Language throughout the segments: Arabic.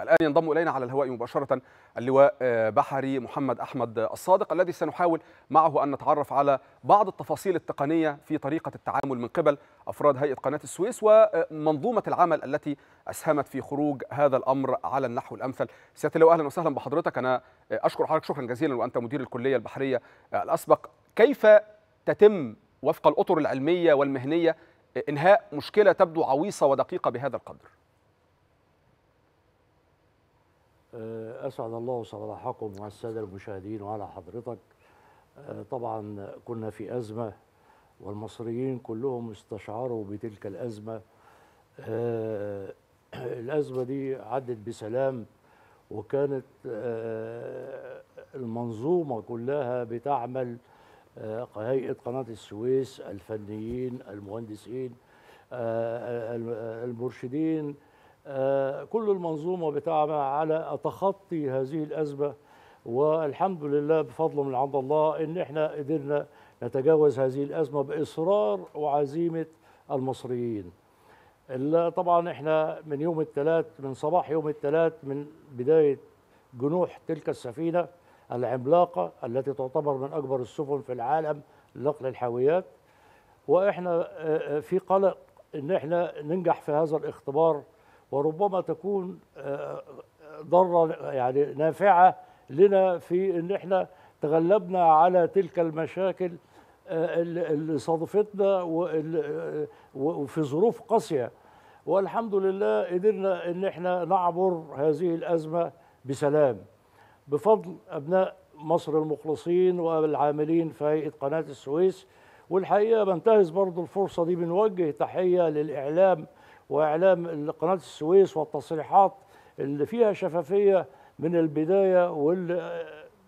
الآن ينضم إلينا على الهواء مباشرة اللواء آه، بحري محمد أحمد الصادق الذي سنحاول معه أن نتعرف على بعض التفاصيل التقنية في طريقة التعامل من قبل أفراد هيئة قناة السويس ومنظومة العمل التي أسهمت في خروج هذا الأمر على النحو الأمثل سيادة اللواء أهلا وسهلا بحضرتك أنا أشكر حضرتك شكرا جزيلا وأنت مدير الكلية البحرية الأسبق كيف تتم وفق الأطر العلمية والمهنية إنهاء مشكلة تبدو عويصة ودقيقة بهذا القدر؟ آه، اسعد الله صباحكم مع الساده المشاهدين وعلى حضرتك آه، طبعا كنا في ازمه والمصريين كلهم استشعروا بتلك الازمه آه، الازمه دي عدت بسلام وكانت المنظومه كلها بتعمل هيئه قناه السويس الفنيين المهندسين المرشدين آه، كل المنظومة بتاعنا على تخطي هذه الأزمة والحمد لله بفضل من عند الله إن إحنا قدرنا نتجاوز هذه الأزمة بإصرار وعزيمة المصريين طبعا إحنا من يوم الثلاث من صباح يوم الثلاث من بداية جنوح تلك السفينة العملاقة التي تعتبر من أكبر السفن في العالم لنقل الحاويات وإحنا آه، آه، في قلق إن إحنا ننجح في هذا الاختبار وربما تكون آه، آه، ضرة يعني نافعة لنا في ان احنا تغلبنا على تلك المشاكل آه، اللي صادفتنا وفي ظروف قاسية والحمد لله قدرنا ان احنا نعبر هذه الأزمة بسلام بفضل أبناء مصر المخلصين والعاملين في هيئة قناة السويس والحقيقة بنتهز برضو الفرصة دي بنوجه تحية للإعلام واعلام قناه السويس والتصريحات اللي فيها شفافيه من البدايه واللي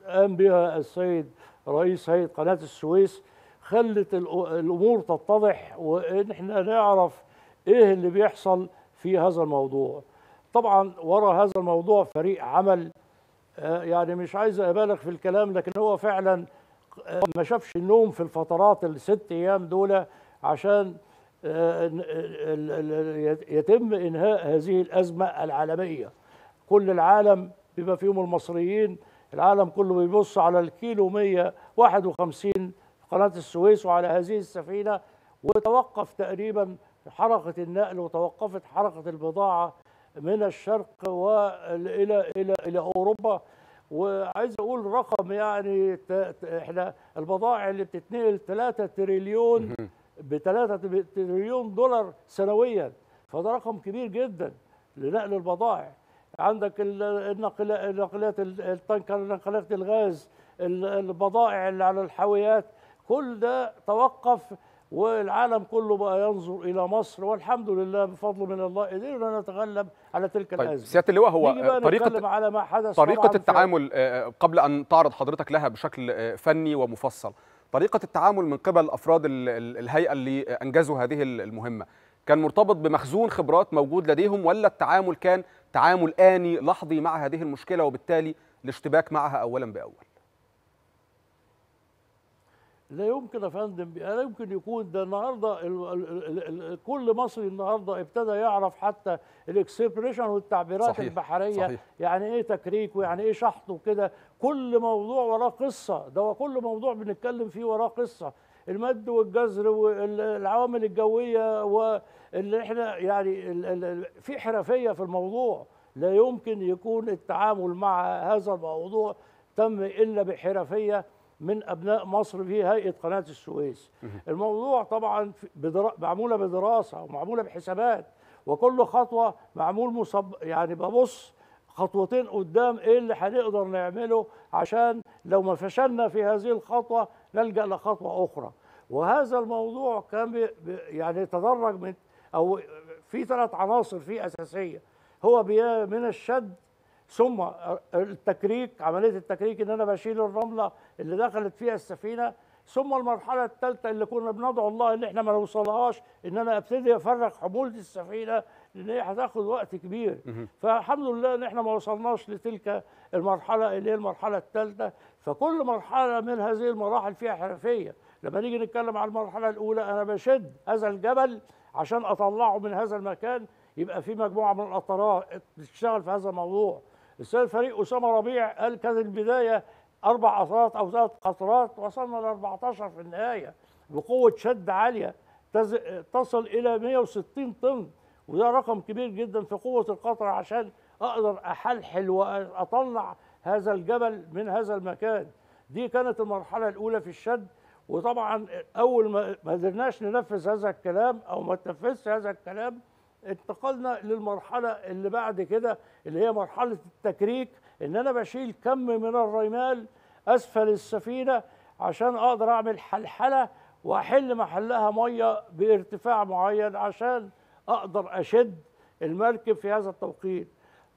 قام بها السيد رئيس هيئه قناه السويس خلت الامور تتضح وان احنا نعرف ايه اللي بيحصل في هذا الموضوع طبعا ورا هذا الموضوع فريق عمل آه، يعني مش عايز ابالغ في الكلام لكن هو فعلا آه، ما شافش النوم في الفترات الست ايام دول عشان آه، آه، يتم إنهاء هذه الأزمة العالمية كل العالم بما فيهم المصريين العالم كله بيبص على الكيلو 151 في قناة السويس وعلى هذه السفينة وتوقف تقريبا حركة النقل وتوقفت حركة البضاعة من الشرق وإلى إلى إلى أوروبا وعايز أقول رقم يعني إحنا البضائع اللي بتتنقل 3 تريليون ب 3 تريليون دولار سنويا فده رقم كبير جدا لنقل البضائع عندك النقلات التنكر نقلات الغاز البضائع اللي على الحاويات كل ده توقف والعالم كله بقى ينظر الى مصر والحمد لله بفضل من الله قدرنا نتغلب على تلك طيب الازمه سياده اللواء هو طريقه على ما حدث طريقه التعامل آه، قبل ان تعرض حضرتك لها بشكل آه، فني ومفصل طريقه التعامل من قبل افراد الهيئه اللي انجزوا هذه المهمه كان مرتبط بمخزون خبرات موجود لديهم ولا التعامل كان تعامل آني لحظي مع هذه المشكلة وبالتالي الاشتباك معها أولا بأول لا يمكن يا فندم لا يمكن يكون ده النهارده كل مصري النهارده ابتدى يعرف حتى الاكسبريشن والتعبيرات صحيح البحريه صحيح يعني ايه تكريك ويعني ايه شحط وكده كل موضوع وراه قصه ده كل موضوع بنتكلم فيه وراه قصه المد والجزر والعوامل الجويه واللي احنا يعني في حرفيه في الموضوع لا يمكن يكون التعامل مع هذا الموضوع تم الا بحرفيه من ابناء مصر في هيئه قناه السويس الموضوع طبعا بدرا... معموله بدراسه ومعموله بحسابات وكل خطوه معمول مصب يعني ببص خطوتين قدام ايه اللي هنقدر نعمله عشان لو ما فشلنا في هذه الخطوه نلجا لخطوه اخرى وهذا الموضوع كان يعني تدرج من او في ثلاث عناصر فيه اساسيه هو من الشد ثم التكريك عمليه التكريك ان انا بشيل الرمله اللي دخلت فيها السفينه ثم المرحله الثالثه اللي كنا بندعو الله ان احنا ما نوصلهاش ان انا ابتدي افرغ حموله السفينه لان هي هتاخد وقت كبير فالحمد لله ان احنا ما وصلناش لتلك المرحله اللي هي المرحله الثالثه فكل مرحله من هذه المراحل فيها حرفيه لما نيجي نتكلم على المرحله الاولى انا بشد هذا الجبل عشان اطلعه من هذا المكان يبقى في مجموعه من الاطراف بتشتغل في هذا الموضوع الاستاذ فريق اسامه ربيع قال كانت البدايه اربع قطرات او ثلاث قطرات وصلنا ل 14 في النهايه بقوه شد عاليه تصل الى 160 طن وده رقم كبير جدا في قوه القطر عشان اقدر احلحل واطلع هذا الجبل من هذا المكان دي كانت المرحله الاولى في الشد وطبعا اول ما قدرناش ننفذ هذا الكلام او ما تنفذش هذا الكلام انتقلنا للمرحله اللي بعد كده اللي هي مرحله التكريك ان انا بشيل كم من الرمال اسفل السفينه عشان اقدر اعمل حلحله واحل محلها ميه بارتفاع معين عشان اقدر اشد المركب في هذا التوقيت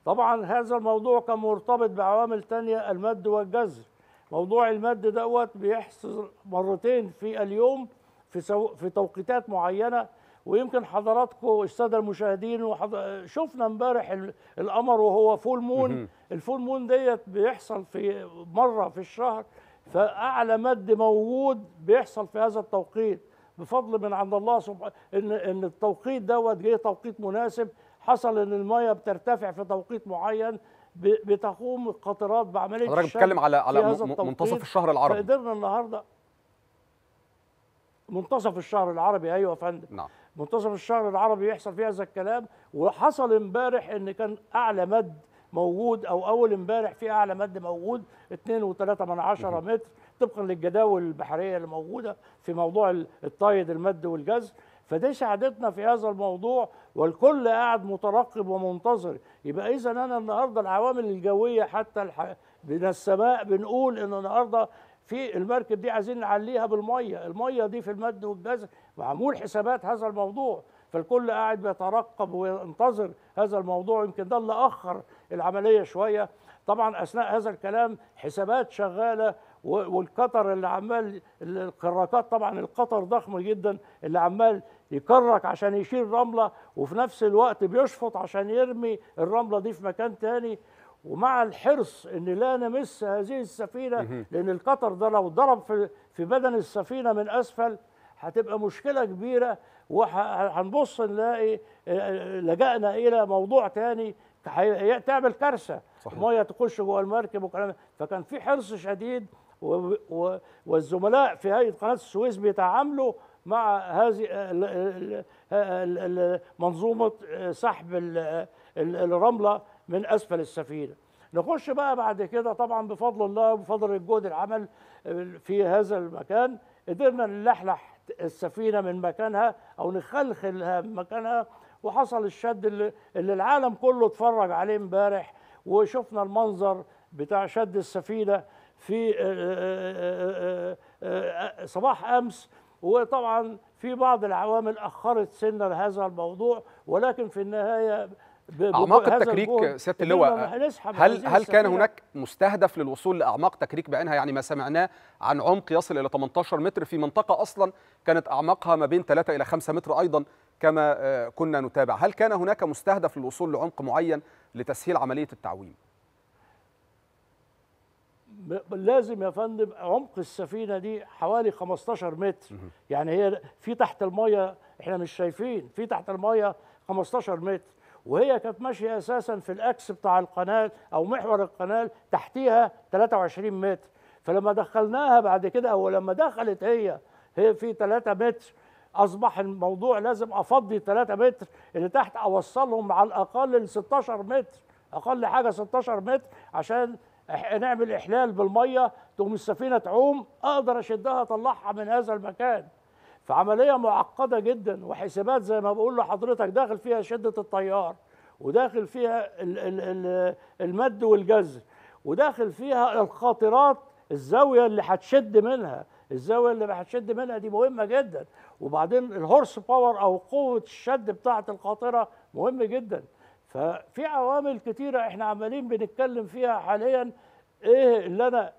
طبعا هذا الموضوع كان مرتبط بعوامل تانية المد والجزر موضوع المد دوت بيحصل مرتين في اليوم في سو... في توقيتات معينه ويمكن حضراتكم الساده المشاهدين وحض... شفنا امبارح القمر وهو فول مون الفول مون ديت بيحصل في مره في الشهر فاعلى مد موجود بيحصل في هذا التوقيت بفضل من عند الله سبحانه ان ان التوقيت دوت جه توقيت مناسب حصل ان الميه بترتفع في توقيت معين بتقوم القطرات بعمليه حضرتك بتتكلم على على منتصف الشهر العربي فقدرنا النهارده منتصف الشهر العربي ايوه يا فندم نعم منتصف الشهر العربي يحصل فيه هذا الكلام وحصل امبارح ان كان اعلى مد موجود او اول امبارح في اعلى مد موجود 2.3 متر طبقا للجداول البحريه اللي موجوده في موضوع الطايد المد والجزر فدي ساعدتنا في هذا الموضوع والكل قاعد مترقب ومنتظر يبقى اذا انا النهارده العوامل الجويه حتى الح... من السماء بنقول ان النهارده في المركب دي عايزين نعليها بالميه، الميه دي في المد والجزر معمول حسابات هذا الموضوع فالكل قاعد بيترقب وينتظر هذا الموضوع يمكن ده اللي اخر العمليه شويه طبعا اثناء هذا الكلام حسابات شغاله والقطر اللي عمال الكراكات طبعا القطر ضخم جدا اللي عمال يكرك عشان يشيل رمله وفي نفس الوقت بيشفط عشان يرمي الرمله دي في مكان تاني ومع الحرص ان لا نمس هذه السفينه لان القطر ده لو ضرب في في بدن السفينه من اسفل هتبقى مشكله كبيره وهنبص نلاقي لجأنا الى موضوع تاني تعمل كارثه الميه تخش جوه المركب وكلام فكان في حرص شديد والزملاء في هيئه قناه السويس بيتعاملوا مع هذه منظومه سحب الرمله من اسفل السفينه نخش بقى بعد كده طبعا بفضل الله وبفضل الجهد العمل في هذا المكان قدرنا نلحلح السفينه من مكانها او نخلخلها من مكانها وحصل الشد اللي, اللي العالم كله اتفرج عليه امبارح وشفنا المنظر بتاع شد السفينه في آه، آه، آه، صباح امس وطبعا في بعض العوامل اخرت سنا لهذا الموضوع ولكن في النهايه اعماق التكريك سياده اللواء هل هل كان هناك مستهدف للوصول لاعماق تكريك بعينها يعني ما سمعناه عن عمق يصل الى 18 متر في منطقه اصلا كانت اعماقها ما بين 3 الى 5 متر ايضا كما كنا نتابع هل كان هناك مستهدف للوصول لعمق معين لتسهيل عمليه التعويم لازم يا فندم عمق السفينه دي حوالي 15 متر يعني هي في تحت الميه احنا مش شايفين في تحت الميه 15 متر وهي كانت ماشيه اساسا في الاكس بتاع القناه او محور القناه تحتيها 23 متر فلما دخلناها بعد كده او لما دخلت هي هي في 3 متر اصبح الموضوع لازم افضي 3 متر اللي تحت اوصلهم على الاقل ل 16 متر اقل حاجه 16 متر عشان نعمل احلال بالميه تقوم السفينه تعوم اقدر اشدها اطلعها من هذا المكان فعمليه معقده جدا وحسابات زي ما بقول لحضرتك داخل فيها شده التيار وداخل فيها المد والجزر وداخل فيها الخاطرات الزاويه اللي هتشد منها الزاويه اللي هتشد منها دي مهمه جدا وبعدين الهورس باور او قوه الشد بتاعه القاطره مهم جدا ففي عوامل كتيرة احنا عمالين بنتكلم فيها حاليا ايه اللي انا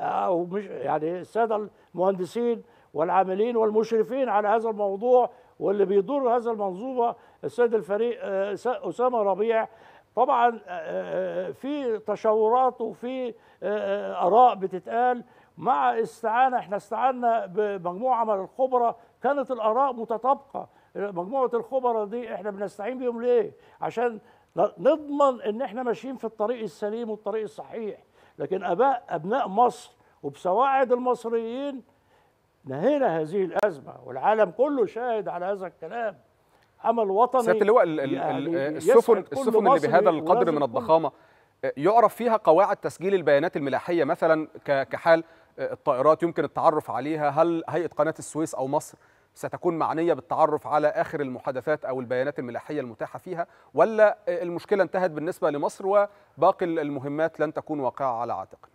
او مش يعني الساده المهندسين والعاملين والمشرفين على هذا الموضوع واللي بيدور هذا المنظومه السيد الفريق آه، اسامه ربيع طبعا آه، آه، في تشاورات وفي اراء بتتقال مع استعانه احنا استعنا بمجموعه من الخبراء كانت الاراء متطابقه مجموعه الخبراء دي احنا بنستعين بيهم ليه؟ عشان نضمن ان احنا ماشيين في الطريق السليم والطريق الصحيح لكن اباء ابناء مصر وبسواعد المصريين نهينا هذه الازمه والعالم كله شاهد على هذا الكلام عمل وطني سياده اللواء يعني السفن السفن اللي بهذا القدر من الضخامه يعرف فيها قواعد تسجيل البيانات الملاحيه مثلا كحال آه، الطائرات يمكن التعرف عليها هل هيئه قناه السويس او مصر ستكون معنية بالتعرف على آخر المحادثات أو البيانات الملاحية المتاحة فيها ولا المشكلة انتهت بالنسبة لمصر وباقي المهمات لن تكون واقعة على عاتقنا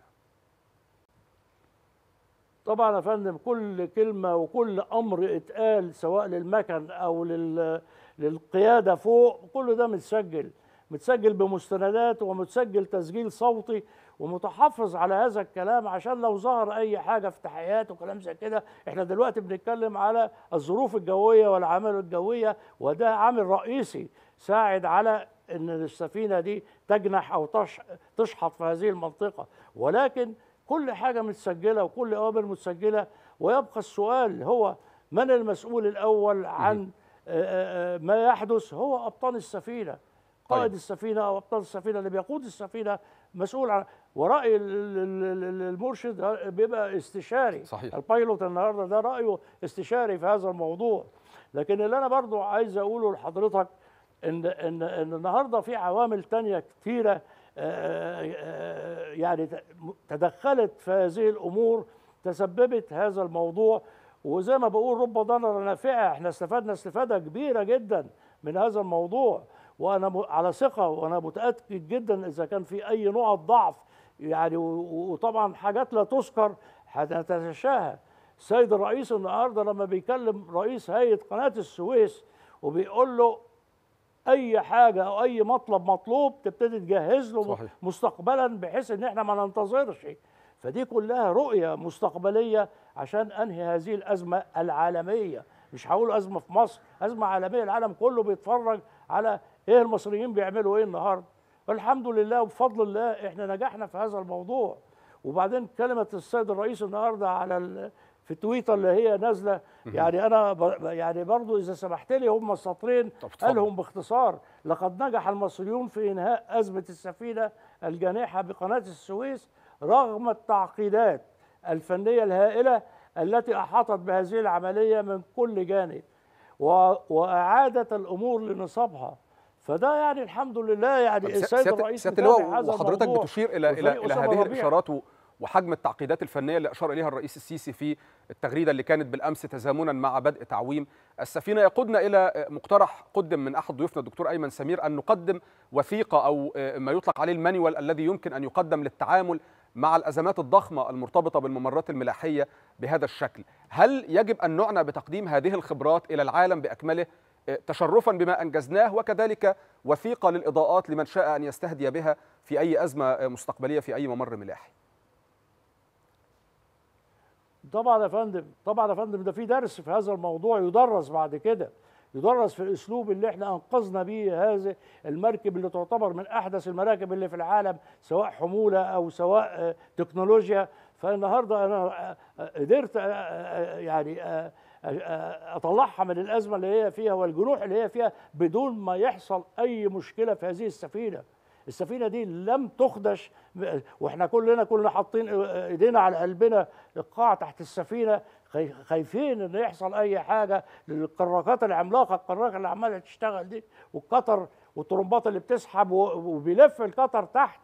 طبعا يا فندم كل كلمة وكل أمر اتقال سواء للمكن أو لل... للقيادة فوق كل ده متسجل متسجل بمستندات ومتسجل تسجيل صوتي ومتحفظ على هذا الكلام عشان لو ظهر اي حاجه في تحيات وكلام زي كده احنا دلوقتي بنتكلم على الظروف الجويه والعمل الجويه وده عامل رئيسي ساعد على ان السفينه دي تجنح او تشحط في هذه المنطقه ولكن كل حاجه متسجله وكل اوامر متسجله ويبقى السؤال هو من المسؤول الاول عن ما يحدث هو ابطال السفينه قائد طيب. السفينه او ابطال السفينه اللي بيقود السفينه مسؤول عن ورأي المرشد بيبقى استشاري صحيح. البايلوت النهارده ده رأيه استشاري في هذا الموضوع لكن اللي أنا برضو عايز أقوله لحضرتك إن إن إن النهارده في عوامل تانية كتيرة آه، آه، آه، يعني تدخلت في هذه الأمور تسببت هذا الموضوع وزي ما بقول رب ضرر نافعه احنا استفدنا استفاده كبيره جدا من هذا الموضوع وانا على ثقه وانا متاكد جدا اذا كان في اي نقط ضعف يعني وطبعا حاجات لا تذكر هتتشاهد السيد الرئيس النهارده لما بيكلم رئيس هيئه قناه السويس وبيقول له اي حاجه او اي مطلب مطلوب تبتدي تجهز له صحيح. مستقبلا بحيث ان احنا ما ننتظرش فدي كلها رؤيه مستقبليه عشان انهي هذه الازمه العالميه مش هقول ازمه في مصر ازمه عالميه العالم كله بيتفرج على ايه المصريين بيعملوا ايه النهارده الحمد لله وبفضل الله احنا نجحنا في هذا الموضوع وبعدين كلمه السيد الرئيس النهارده على في تويتر اللي هي نازله يعني انا يعني برضو اذا سمحت لي هم السطرين قالهم باختصار لقد نجح المصريون في انهاء ازمه السفينه الجانحه بقناه السويس رغم التعقيدات الفنيه الهائله التي احاطت بهذه العمليه من كل جانب واعاده الامور لنصابها فده يعني الحمد لله يعني السيد الرئيس سياده اللواء وحضرتك بتشير الى الى الى هذه الاشارات وحجم التعقيدات الفنيه اللي اشار اليها الرئيس السيسي في التغريده اللي كانت بالامس تزامنا مع بدء تعويم السفينه يقودنا الى مقترح قدم من احد ضيوفنا الدكتور ايمن سمير ان نقدم وثيقه او آه، ما يطلق عليه المانيوال الذي يمكن ان يقدم للتعامل مع الازمات الضخمه المرتبطه بالممرات الملاحيه بهذا الشكل، هل يجب ان نعنى بتقديم هذه الخبرات الى العالم باكمله تشرفا بما أنجزناه وكذلك وثيقة للإضاءات لمن شاء أن يستهدي بها في أي أزمة مستقبلية في أي ممر ملاحي طبعا يا فندم طبعا يا فندم ده في درس في هذا الموضوع يدرس بعد كده يدرس في الاسلوب اللي احنا انقذنا به هذا المركب اللي تعتبر من احدث المراكب اللي في العالم سواء حموله او سواء آه، تكنولوجيا فالنهارده انا آه، آه، قدرت يعني اطلعها من الازمه اللي هي فيها والجروح اللي هي فيها بدون ما يحصل اي مشكله في هذه السفينه السفينه دي لم تخدش واحنا كلنا كنا حاطين ايدينا على قلبنا القاع تحت السفينه خايفين ان يحصل اي حاجه للقراقات العملاقه القراقه اللي عماله تشتغل دي والقطر والطرمبات اللي بتسحب وبيلف القطر تحت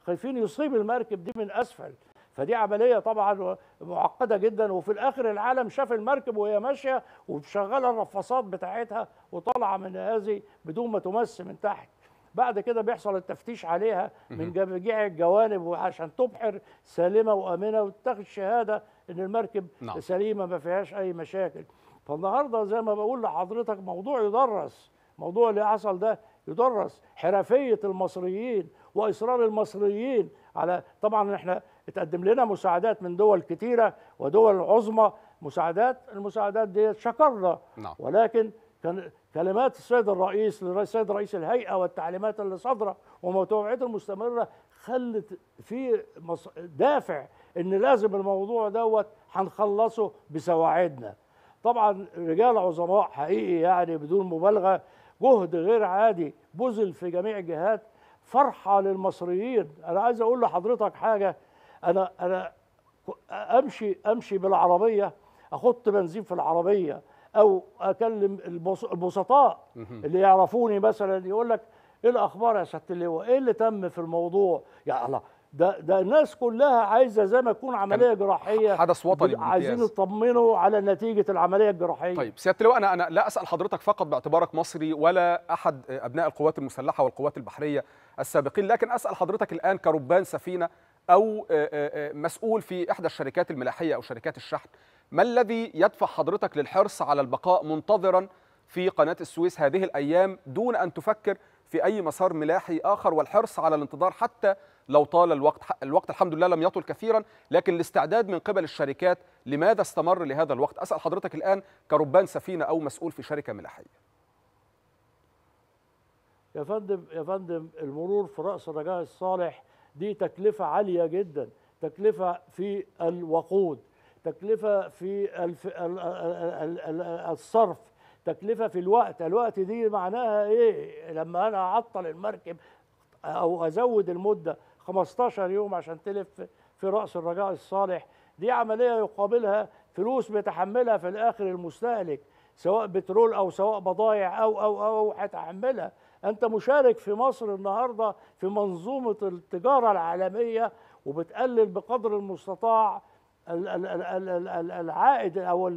خايفين يصيب المركب دي من اسفل فدي عملية طبعا معقدة جدا وفي الآخر العالم شاف المركب وهي ماشية ومشغلة الرفاصات بتاعتها وطالعة من هذه بدون ما تمس من تحت بعد كده بيحصل التفتيش عليها من جميع الجوانب وعشان تبحر سالمة وآمنة وتاخد شهادة إن المركب نعم. سليمة ما فيهاش أي مشاكل فالنهاردة زي ما بقول لحضرتك موضوع يدرس موضوع اللي حصل ده يدرس حرفية المصريين وإصرار المصريين على طبعا احنا اتقدم لنا مساعدات من دول كتيره ودول عظمى مساعدات المساعدات دي شكرنا نعم. ولكن كان كلمات السيد الرئيس السيد رئيس الهيئه والتعليمات اللي صادره ومتابعته المستمره خلت في دافع ان لازم الموضوع دوت هنخلصه بسواعدنا طبعا رجال عظماء حقيقي يعني بدون مبالغه جهد غير عادي بذل في جميع الجهات فرحه للمصريين انا عايز اقول لحضرتك حاجه انا انا امشي امشي بالعربيه احط بنزين في العربيه او اكلم البسطاء اللي يعرفوني مثلا يقول لك ايه الاخبار يا سياده اللواء ايه اللي تم في الموضوع يا الله ده ده الناس كلها عايزه زي ما تكون عمليه جراحيه حدث وطني عايزين يطمنوا على نتيجه العمليه الجراحيه طيب سياده اللواء انا انا لا اسال حضرتك فقط باعتبارك مصري ولا احد ابناء القوات المسلحه والقوات البحريه السابقين لكن اسال حضرتك الان كربان سفينه او آه، آه، آه، مسؤول في احدى الشركات الملاحيه او شركات الشحن ما الذي يدفع حضرتك للحرص على البقاء منتظرا في قناه السويس هذه الايام دون ان تفكر في اي مسار ملاحي اخر والحرص على الانتظار حتى لو طال الوقت الوقت الحمد لله لم يطل كثيرا لكن الاستعداد من قبل الشركات لماذا استمر لهذا الوقت اسال حضرتك الان كربان سفينه او مسؤول في شركه ملاحيه يا فندم يا فندم المرور في راس الرجاء الصالح دي تكلفة عالية جدا تكلفة في الوقود تكلفة في الصرف تكلفة في الوقت الوقت دي معناها ايه لما انا اعطل المركب او ازود المدة 15 يوم عشان تلف في رأس الرجاء الصالح دي عملية يقابلها فلوس بتحملها في الاخر المستهلك سواء بترول او سواء بضايع او او او هتحملها أنت مشارك في مصر النهاردة في منظومة التجارة العالمية وبتقلل بقدر المستطاع العائد او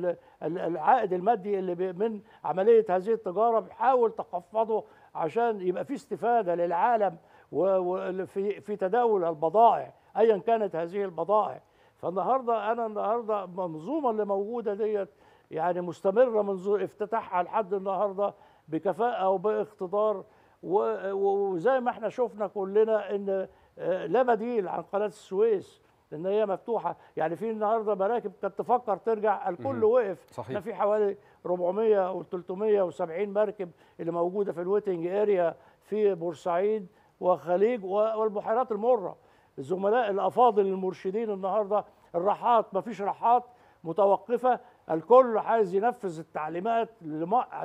العائد المادي اللي من عمليه هذه التجاره بتحاول تخفضه عشان يبقى في استفاده للعالم وفي في تداول البضائع ايا كانت هذه البضائع فالنهارده انا النهارده المنظومه اللي موجوده ديت يعني مستمره منذ افتتاحها لحد النهارده بكفاءه وباقتدار وزي ما احنا شفنا كلنا ان آه، لا بديل عن قناه السويس ان هي مفتوحه يعني في النهارده مراكب كانت تفكر ترجع الكل وقف صحيح. في حوالي 400 و 370 مركب اللي موجوده في الويتنج اريا في بورسعيد وخليج والبحيرات المره الزملاء الافاضل المرشدين النهارده الرحات ما فيش رحاط متوقفه الكل عايز ينفذ التعليمات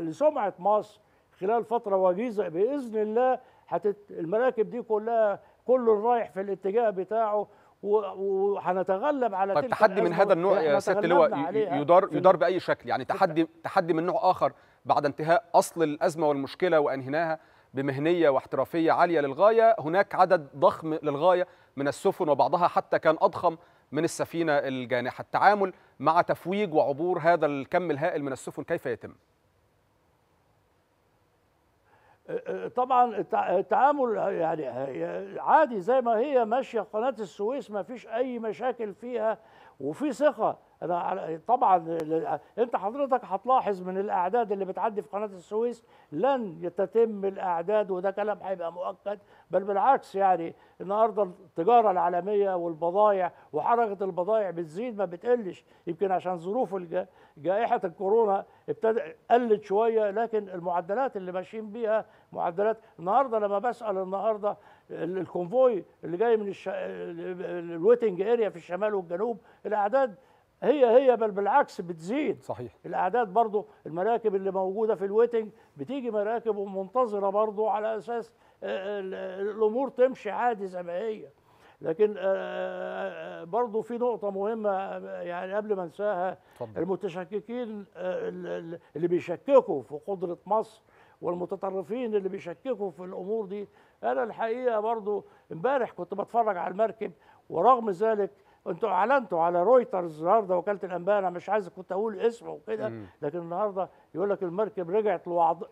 لسمعة مصر خلال فترة وجيزة بإذن الله هتت... المراكب دي كلها كله رايح في الاتجاه بتاعه وهنتغلب على طيب تحدي من هذا النوع يا سياده اللواء يدار يدار باي شكل يعني تحدي تحدي من نوع اخر بعد انتهاء اصل الازمه والمشكله وانهيناها بمهنيه واحترافيه عاليه للغايه هناك عدد ضخم للغايه من السفن وبعضها حتى كان اضخم من السفينه الجانحه التعامل مع تفويج وعبور هذا الكم الهائل من السفن كيف يتم؟ طبعا التعامل يعني عادي زي ما هي ماشيه قناه السويس ما فيش اي مشاكل فيها وفي ثقه انا طبعا انت حضرتك هتلاحظ من الاعداد اللي بتعدي في قناه السويس لن تتم الاعداد وده كلام هيبقى مؤكد بل بالعكس يعني النهارده التجاره العالميه والبضائع وحركه البضائع بتزيد ما بتقلش يمكن عشان ظروف جائحه الكورونا ابتدى قلت شويه لكن المعدلات اللي ماشيين بيها معدلات النهارده لما بسال النهارده الكونفوي اللي جاي من الويتنج اريا في الشمال والجنوب الاعداد هي هي بل بالعكس بتزيد صحيح الاعداد برضو المراكب اللي موجوده في الويتنج بتيجي مراكب ومنتظره برضو على اساس آه، الامور تمشي عادي زي ما هي لكن آه، آه، برضو في نقطة مهمة يعني قبل ما انساها المتشككين اللي بيشككوا في قدرة مصر والمتطرفين اللي بيشككوا في الأمور دي أنا الحقيقة برضو امبارح كنت بتفرج على المركب ورغم ذلك انتوا اعلنتوا على رويترز النهارده وكاله الانباء انا مش عايز كنت اقول اسمه وكده لكن النهارده يقول لك المركب رجعت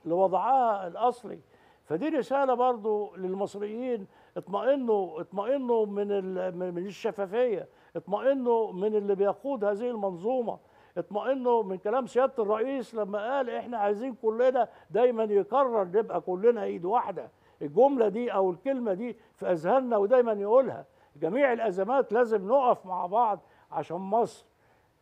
لوضعها الاصلي فدي رساله برضو للمصريين اطمئنوا اطمئنوا من من الشفافيه اطمئنوا من اللي بيقود هذه المنظومه اطمئنوا من كلام سياده الرئيس لما قال احنا عايزين كلنا دايما يكرر نبقى كلنا ايد واحده الجمله دي او الكلمه دي في اذهاننا ودايما يقولها جميع الازمات لازم نقف مع بعض عشان مصر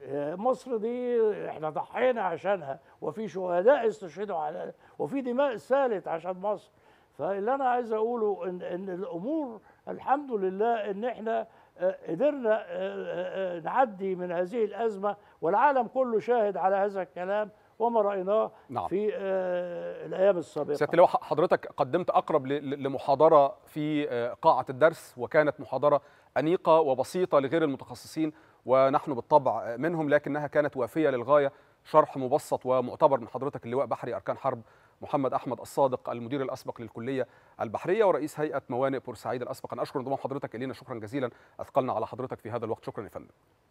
آه، مصر دي احنا ضحينا عشانها وفي شهداء استشهدوا على وفي دماء سالت عشان مصر فاللي انا عايز اقوله ان ان الامور الحمد لله ان احنا آه، قدرنا آه، نعدي من هذه الازمه والعالم كله شاهد على هذا الكلام وما رايناه نعم. في آه، الايام السابقه سياده اللواء حضرتك قدمت اقرب لمحاضره في آه، قاعه الدرس وكانت محاضره انيقه وبسيطه لغير المتخصصين ونحن بالطبع آه، منهم لكنها كانت وافيه للغايه شرح مبسط ومعتبر من حضرتك اللواء بحري اركان حرب محمد احمد الصادق المدير الاسبق للكليه البحريه ورئيس هيئه موانئ بورسعيد الاسبق انا اشكر انضمام حضرتك الينا شكرا جزيلا اثقلنا على حضرتك في هذا الوقت شكرا يا فندم